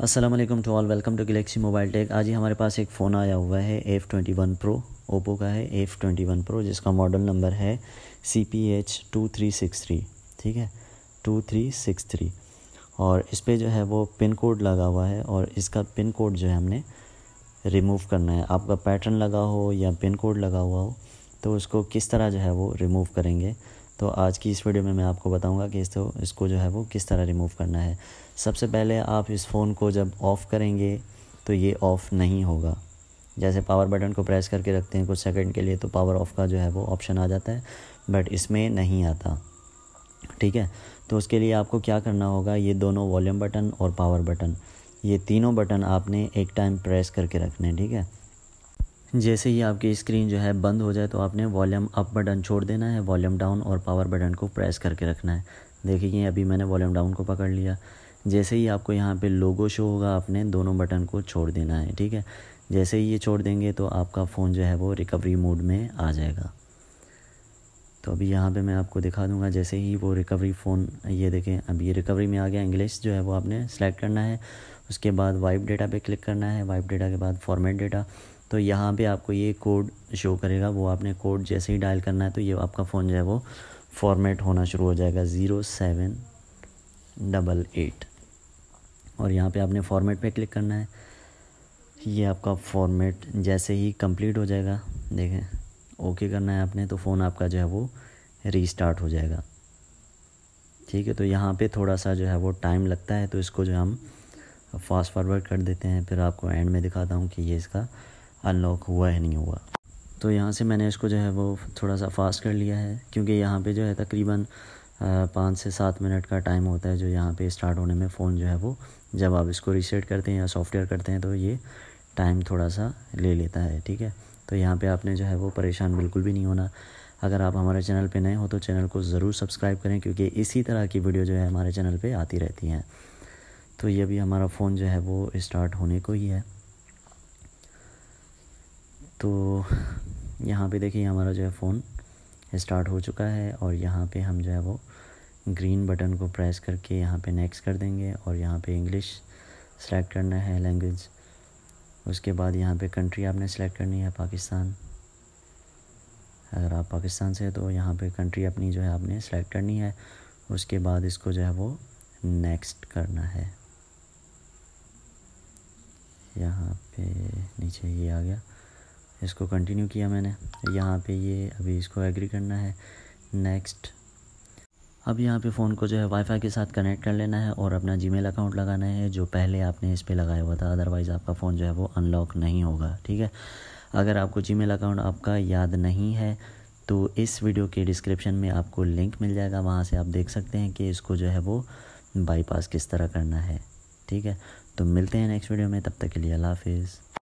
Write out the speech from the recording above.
Aslam to all welcome to Galaxy mobile tech आज ही हमारे पास एक फ़ोन आया हुआ है F twenty one pro Oppo का है एफ़ ट्वेंटी वन प्रो जिसका मॉडल नंबर है C P H two three six three ठीक है टू थ्री सिक्स थ्री और इस पर जो है वो पिन कोड लगा हुआ है और इसका पिन कोड जो है हमने रिमूव करना है आपका पैटर्न लगा हो या पिन कोड लगा हुआ हो तो उसको किस तरह जो है वो रिमूव करेंगे तो आज की इस वीडियो में मैं आपको बताऊंगा कि इसको इसको जो है वो किस तरह रिमूव करना है सबसे पहले आप इस फ़ोन को जब ऑफ़ करेंगे तो ये ऑफ़ नहीं होगा जैसे पावर बटन को प्रेस करके रखते हैं कुछ सेकंड के लिए तो पावर ऑफ़ का जो है वो ऑप्शन आ जाता है बट इसमें नहीं आता ठीक है तो उसके लिए आपको क्या करना होगा ये दोनों वॉल्यूम बटन और पावर बटन ये तीनों बटन आपने एक टाइम प्रेस करके रखने हैं ठीक है जैसे ही आपकी स्क्रीन जो है बंद हो जाए तो आपने वॉल्यूम अप बटन छोड़ देना है वॉल्यूम डाउन और पावर बटन को प्रेस करके रखना है देखिए अभी मैंने वॉल्यूम डाउन को पकड़ लिया जैसे ही आपको यहाँ पे लोगो शो होगा आपने दोनों बटन को छोड़ देना है ठीक है जैसे ही ये छोड़ देंगे तो आपका फ़ोन जो है वो रिकवरी मोड में आ जाएगा तो अभी यहाँ पे मैं आपको दिखा दूंगा जैसे ही वो रिकवरी फ़ोन ये देखें अभी ये रिकवरी में आ गया इंग्लिश जो है वो आपने सेलेक्ट करना है उसके बाद वाइप डेटा पे क्लिक करना है वाइप डेटा के बाद फॉर्मेट डेटा तो यहाँ पे आपको ये कोड शो करेगा वो आपने कोड जैसे ही डायल करना है तो ये आपका फ़ोन जो है वो फॉर्मेट होना शुरू हो जाएगा ज़ीरो सेवन डबल एट और यहाँ पे आपने फॉर्मेट पे क्लिक करना है ये आपका फॉर्मेट जैसे ही कंप्लीट हो जाएगा देखें ओके करना है आपने तो फ़ोन आपका जो है वो रीस्टार्ट हो जाएगा ठीक है तो यहाँ पे थोड़ा सा जो है वो टाइम लगता है तो इसको जो हम फास्ट फॉरवर्ड कर देते हैं फिर आपको एंड में दिखाता हूँ कि ये इसका अनलॉक हुआ है नहीं हुआ तो यहाँ से मैंने इसको जो है वो थोड़ा सा फास्ट कर लिया है क्योंकि यहाँ पे जो है तकरीबन पाँच से सात मिनट का टाइम होता है जो यहाँ पे स्टार्ट होने में फ़ोन जो है वो जब आप इसको रीसेट करते हैं या सॉफ्टवेयर करते हैं तो ये टाइम थोड़ा सा ले लेता है ठीक है तो यहाँ पे आपने जो है वो परेशान बिल्कुल भी नहीं होना अगर आप हमारे चैनल पे नए हो तो चैनल को ज़रूर सब्सक्राइब करें क्योंकि इसी तरह की वीडियो जो है हमारे चैनल पर आती रहती हैं तो ये भी हमारा फ़ोन जो है वो स्टार्ट होने को ही है तो यहाँ पे देखिए हमारा जो है फ़ोन स्टार्ट हो चुका है और यहाँ पे हम जो है वो ग्रीन बटन को प्रेस करके यहाँ पे नेक्स्ट कर देंगे और यहाँ पे इंग्लिश सेलेक्ट करना है लैंग्वेज उसके बाद यहाँ पे कंट्री आपने सेलेक्ट करनी है पाकिस्तान अगर आप पाकिस्तान से तो यहाँ पे कंट्री अपनी जो है आपने सेलेक्ट करनी है उसके बाद इसको जो है वो नेक्स्ट करना है यहाँ पे नीचे ये आ गया इसको कंटिन्यू किया मैंने यहाँ पे ये अभी इसको एग्री करना है नेक्स्ट अब यहाँ पे फ़ोन को जो है वाईफाई के साथ कनेक्ट कर लेना है और अपना जीमेल अकाउंट लगाना है जो पहले आपने इस पर लगाया हुआ था अदरवाइज़ आपका फ़ोन जो है वो अनलॉक नहीं होगा ठीक है अगर आपको जीमेल अकाउंट आपका याद नहीं है तो इस वीडियो के डिस्क्रिप्शन में आपको लिंक मिल जाएगा वहाँ से आप देख सकते हैं कि इसको जो है वो बाईपास किस तरह करना है ठीक है तो मिलते हैं नेक्स्ट वीडियो में तब तक के लिए अल्लाह हाफिज़